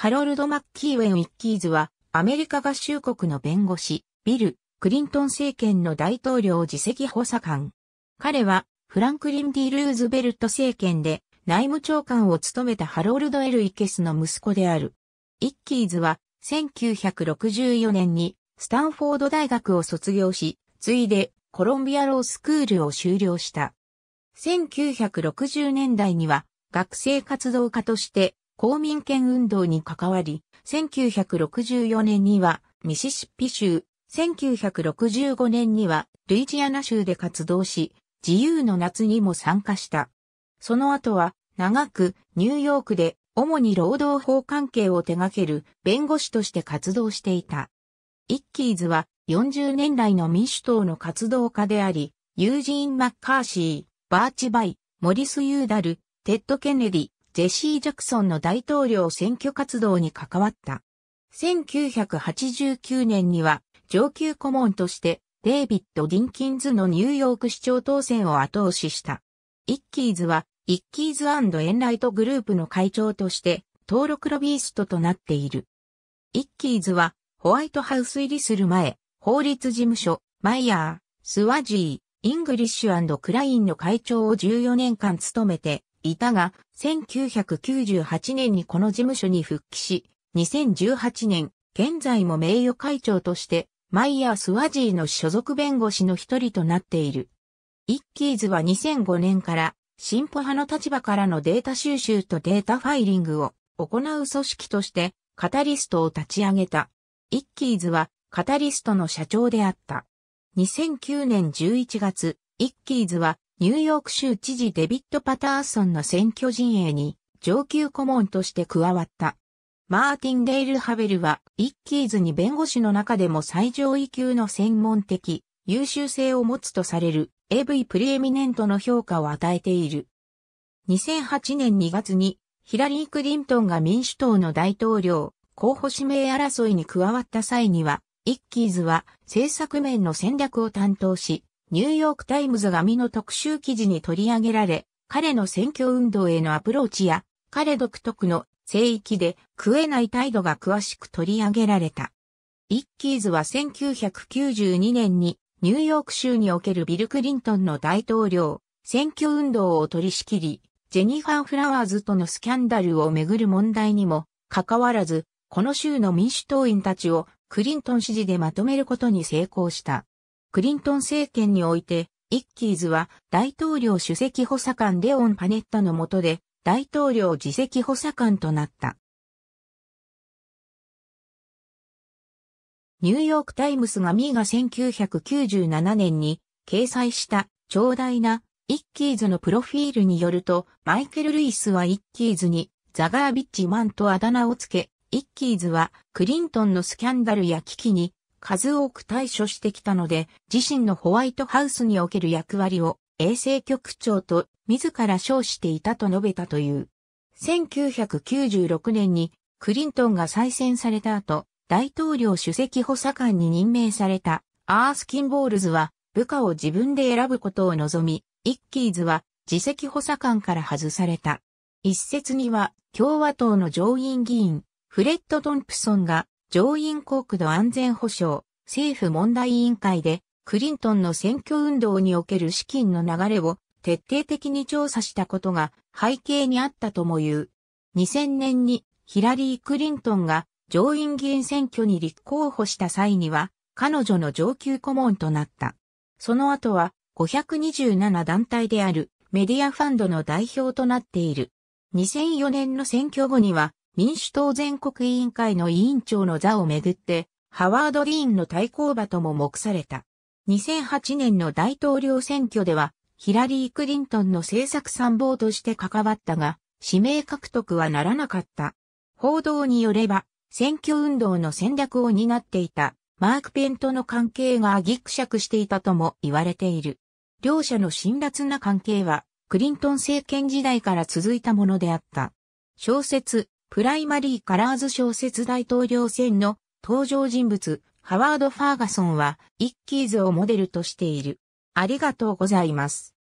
ハロルド・マッキーウェン・イッキーズは、アメリカ合衆国の弁護士、ビル・クリントン政権の大統領自席補佐官。彼は、フランクリン・ディ・ルーズベルト政権で、内務長官を務めたハロルド・エル・イケスの息子である。イッキーズは、1964年に、スタンフォード大学を卒業し、次いで、コロンビアロースクールを修了した。1960年代には、学生活動家として、公民権運動に関わり、1964年にはミシシッピ州、1965年にはルイジアナ州で活動し、自由の夏にも参加した。その後は長くニューヨークで主に労働法関係を手掛ける弁護士として活動していた。イッキーズは40年来の民主党の活動家であり、ユージーン・マッカーシー、バーチバイ、モリス・ユーダル、テッド・ケネディ、ジェシー・ジャクソンの大統領選挙活動に関わった。1989年には上級顧問としてデイビッド・ディンキンズのニューヨーク市長当選を後押しした。イッキーズはイッキーズエンライトグループの会長として登録ロビーストとなっている。イッキーズはホワイトハウス入りする前、法律事務所、マイヤー、スワジー、イングリッシュクラインの会長を14年間務めて、いたが、1998年にこの事務所に復帰し、2018年、現在も名誉会長として、マイヤー・スワジーの所属弁護士の一人となっている。イッキーズは2005年から、進歩派の立場からのデータ収集とデータファイリングを行う組織として、カタリストを立ち上げた。イッキーズは、カタリストの社長であった。2009年11月、イッキーズはニューヨーク州知事デビッド・パターソンの選挙陣営に上級顧問として加わった。マーティン・デイル・ハベルは、イッキーズに弁護士の中でも最上位級の専門的、優秀性を持つとされる AV プリエミネントの評価を与えている。2008年2月にヒラリー・クリントンが民主党の大統領候補指名争いに加わった際には、イッキーズは政策面の戦略を担当し、ニューヨークタイムズ紙の特集記事に取り上げられ、彼の選挙運動へのアプローチや、彼独特の聖域で食えない態度が詳しく取り上げられた。イッキーズは1992年にニューヨーク州におけるビル・クリントンの大統領、選挙運動を取り仕切り、ジェニファー・フラワーズとのスキャンダルをめぐる問題にも、かかわらず、この州の民主党員たちをクリントン支持でまとめることに成功した。クリントン政権において、イッキーズは大統領首席補佐官レオン・パネッタの下で大統領次席補佐官となった。ニューヨークタイムスがミーが1997年に掲載した長大なイッキーズのプロフィールによると、マイケル・ルイスはイッキーズにザガービッチマンとあだ名をつけ、イッキーズはクリントンのスキャンダルや危機に数多く対処してきたので、自身のホワイトハウスにおける役割を衛生局長と自ら称していたと述べたという。1996年にクリントンが再選された後、大統領主席補佐官に任命されたアースキンボールズは部下を自分で選ぶことを望み、イッキーズは自席補佐官から外された。一説には共和党の上院議員フレッド・トンプソンが上院国の安全保障、政府問題委員会で、クリントンの選挙運動における資金の流れを徹底的に調査したことが背景にあったとも言う。2000年にヒラリー・クリントンが上院議員選挙に立候補した際には、彼女の上級顧問となった。その後は527団体であるメディアファンドの代表となっている。2004年の選挙後には民主党全国委員会の委員長の座をめぐって、ハワード・議員ーンの対抗馬とも目された。2008年の大統領選挙では、ヒラリー・クリントンの政策参謀として関わったが、指名獲得はならなかった。報道によれば、選挙運動の戦略を担っていた、マーク・ペンとの関係がギクシャクしていたとも言われている。両者の辛辣な関係は、クリントン政権時代から続いたものであった。小説、プライマリーカラーズ小説大統領選の登場人物、ハワード・ファーガソンは、イッキーズをモデルとしている。ありがとうございます。